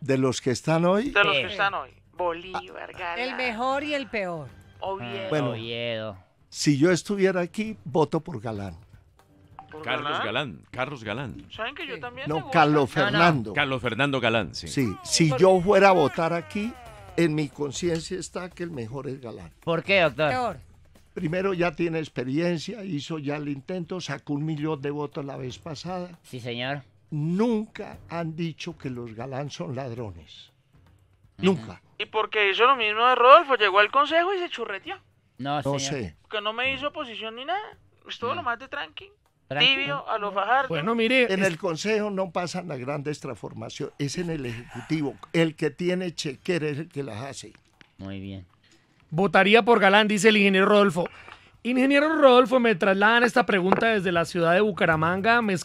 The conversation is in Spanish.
De los que están hoy. De los que están hoy. Bolívar, Galán. El mejor y el peor. Oviedo. Bueno, Si yo estuviera aquí, voto por Galán. Carlos Galán? Carlos Galán. ¿Saben que yo también? No, Carlos Fernando. Carlos Fernando Galán, sí. Sí, ah, si yo fuera a votar aquí, en mi conciencia está que el mejor es Galán. ¿Por qué, doctor? Primero ya tiene experiencia, hizo ya el intento, sacó un millón de votos la vez pasada. Sí, señor nunca han dicho que los galán son ladrones. Nunca. Y porque hizo lo mismo de Rodolfo, llegó al consejo y se churreteó. No, no sé. Porque no me hizo oposición ni nada. Estuvo lo más de tranqui. Tibio, a los Bueno, mire. En el Consejo no pasan las grandes transformaciones, es en el Ejecutivo. El que tiene chequera es el que las hace. Muy bien. Votaría por Galán, dice el ingeniero Rodolfo. Ingeniero Rodolfo, me trasladan esta pregunta desde la ciudad de Bucaramanga. Me